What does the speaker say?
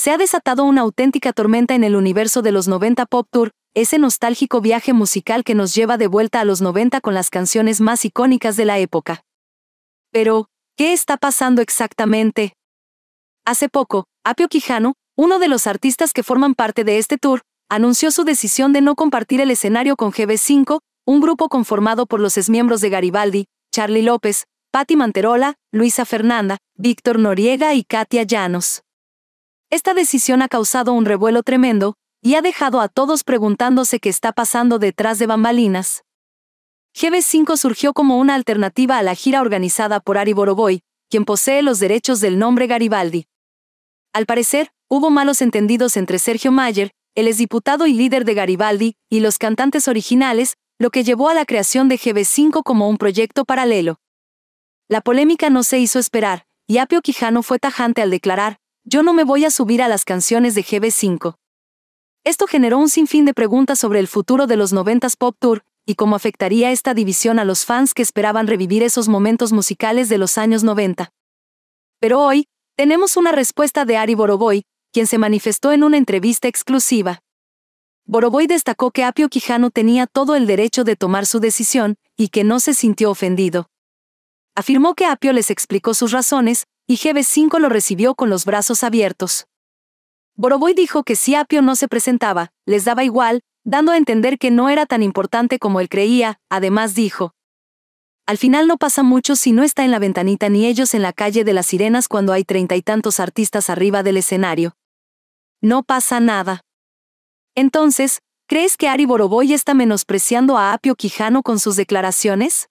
se ha desatado una auténtica tormenta en el universo de los 90 Pop Tour, ese nostálgico viaje musical que nos lleva de vuelta a los 90 con las canciones más icónicas de la época. Pero, ¿qué está pasando exactamente? Hace poco, Apio Quijano, uno de los artistas que forman parte de este tour, anunció su decisión de no compartir el escenario con GB5, un grupo conformado por los exmiembros de Garibaldi, Charlie López, Patti Manterola, Luisa Fernanda, Víctor Noriega y Katia Llanos. Esta decisión ha causado un revuelo tremendo y ha dejado a todos preguntándose qué está pasando detrás de bambalinas. GB5 surgió como una alternativa a la gira organizada por Ari Boroboy, quien posee los derechos del nombre Garibaldi. Al parecer, hubo malos entendidos entre Sergio Mayer, el exdiputado y líder de Garibaldi, y los cantantes originales, lo que llevó a la creación de GB5 como un proyecto paralelo. La polémica no se hizo esperar, y Apio Quijano fue tajante al declarar, yo no me voy a subir a las canciones de GB5. Esto generó un sinfín de preguntas sobre el futuro de los 90s Pop Tour y cómo afectaría esta división a los fans que esperaban revivir esos momentos musicales de los años 90. Pero hoy, tenemos una respuesta de Ari Boroboy, quien se manifestó en una entrevista exclusiva. Boroboy destacó que Apio Quijano tenía todo el derecho de tomar su decisión y que no se sintió ofendido. Afirmó que Apio les explicó sus razones, y GB5 lo recibió con los brazos abiertos. Boroboy dijo que si Apio no se presentaba, les daba igual, dando a entender que no era tan importante como él creía, además dijo. Al final no pasa mucho si no está en la ventanita ni ellos en la calle de las sirenas cuando hay treinta y tantos artistas arriba del escenario. No pasa nada. Entonces, ¿crees que Ari Boroboy está menospreciando a Apio Quijano con sus declaraciones?